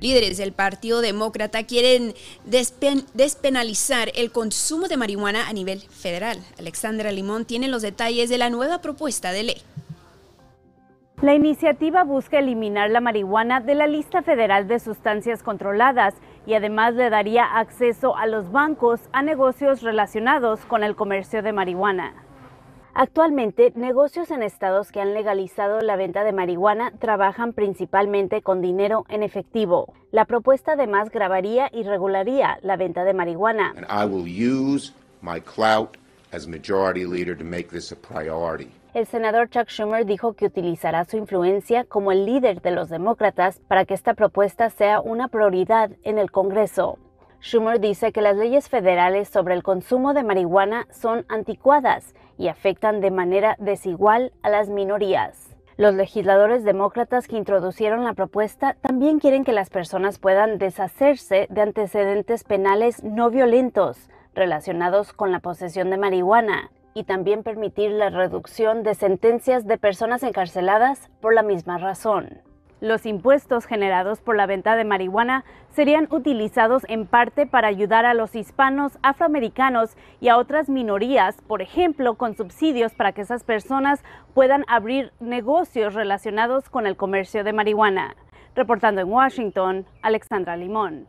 Líderes del Partido Demócrata quieren despenalizar el consumo de marihuana a nivel federal. Alexandra Limón tiene los detalles de la nueva propuesta de ley. La iniciativa busca eliminar la marihuana de la lista federal de sustancias controladas y además le daría acceso a los bancos a negocios relacionados con el comercio de marihuana. Actualmente, negocios en estados que han legalizado la venta de marihuana trabajan principalmente con dinero en efectivo. La propuesta además grabaría y regularía la venta de marihuana. El senador Chuck Schumer dijo que utilizará su influencia como el líder de los demócratas para que esta propuesta sea una prioridad en el Congreso. Schumer dice que las leyes federales sobre el consumo de marihuana son anticuadas y afectan de manera desigual a las minorías. Los legisladores demócratas que introdujeron la propuesta también quieren que las personas puedan deshacerse de antecedentes penales no violentos relacionados con la posesión de marihuana y también permitir la reducción de sentencias de personas encarceladas por la misma razón. Los impuestos generados por la venta de marihuana serían utilizados en parte para ayudar a los hispanos, afroamericanos y a otras minorías, por ejemplo, con subsidios para que esas personas puedan abrir negocios relacionados con el comercio de marihuana. Reportando en Washington, Alexandra Limón.